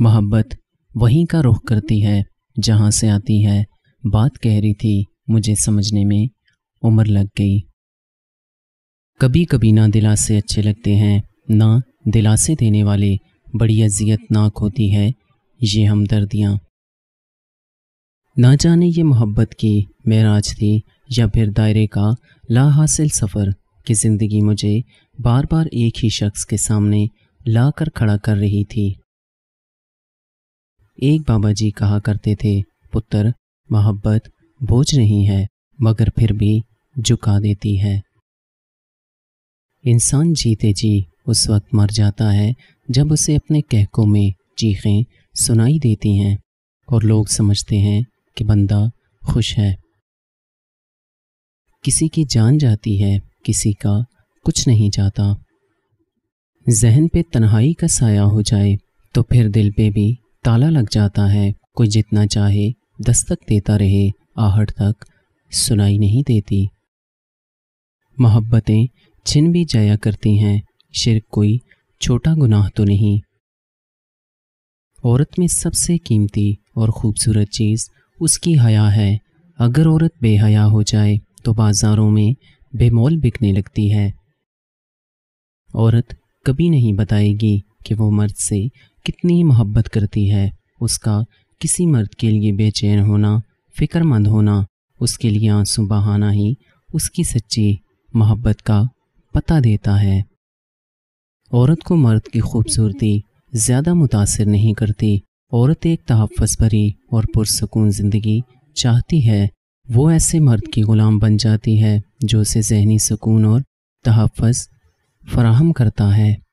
मोहब्बत वहीं का रुख करती है जहाँ से आती है बात कह रही थी मुझे समझने में उम्र लग गई कभी कभी ना दिलासे अच्छे लगते हैं ना दिलासे देने वाले बड़ी अजियतनाक होती है ये हमदर्दियाँ ना जाने ये मोहब्बत की मेराज थी या फिर दायरे का ला हासिल सफ़र कि ज़िंदगी मुझे बार बार एक ही शख्स के सामने ला कर खड़ा कर रही थी एक बाबा जी कहा करते थे पुत्र मोहब्बत बोझ नहीं है मगर फिर भी झुका देती है इंसान जीते जी उस वक्त मर जाता है जब उसे अपने कहकों में चीखें सुनाई देती हैं और लोग समझते हैं कि बंदा खुश है किसी की जान जाती है किसी का कुछ नहीं जाता जहन पे तन्हाई का साया हो जाए तो फिर दिल पे भी ताला लग जाता है कोई जितना चाहे दस्तक देता रहे आहट तक सुनाई नहीं देती मोहब्बतें छिन भी जाया करती हैं शिरक कोई छोटा गुनाह तो नहीं औरत में सबसे कीमती और ख़ूबसूरत चीज़ उसकी हया है अगर औरत बेहया हो जाए तो बाज़ारों में बेमोल बिकने लगती है औरत कभी नहीं बताएगी कि वो मर्द से कितनी मोहब्बत करती है उसका किसी मर्द के लिए बेचैन होना फ़िक्रमंद होना उसके लिए आंसू बहाना ही उसकी सच्ची मोहब्बत का पता देता है औरत को मर्द की खूबसूरती ज़्यादा मुतासर नहीं करती औरत एक तहफ़ भरी और पुरसकून ज़िंदगी चाहती है वो ऐसे मर्द की ग़ुलाम बन जाती है जो उसे जहनी सुकून और तहफ़ फराहम करता है